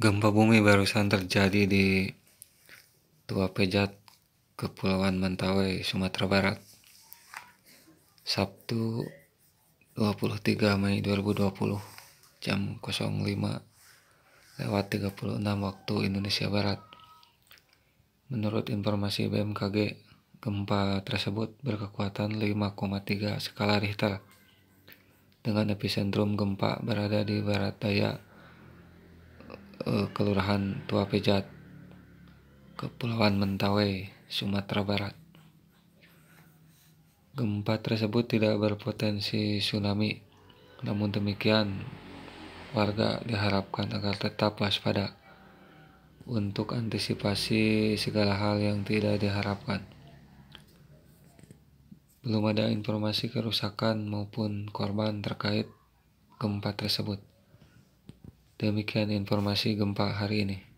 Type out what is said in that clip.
Gempa bumi barusan terjadi di Tua Pejat, Kepulauan Mentawai, Sumatera Barat. Sabtu 23 Mei 2020 jam 05 lewat 36 waktu Indonesia Barat. Menurut informasi BMKG, gempa tersebut berkekuatan 5,3 skala Richter dengan epicentrum gempa berada di barat daya uh, Kelurahan Tua Pejat, Kepulauan Mentawai, Sumatera Barat. Gempa tersebut tidak berpotensi tsunami, namun demikian warga diharapkan agar tetap waspada untuk antisipasi segala hal yang tidak diharapkan. Belum ada informasi kerusakan maupun korban terkait gempa tersebut. Demikian informasi gempa hari ini.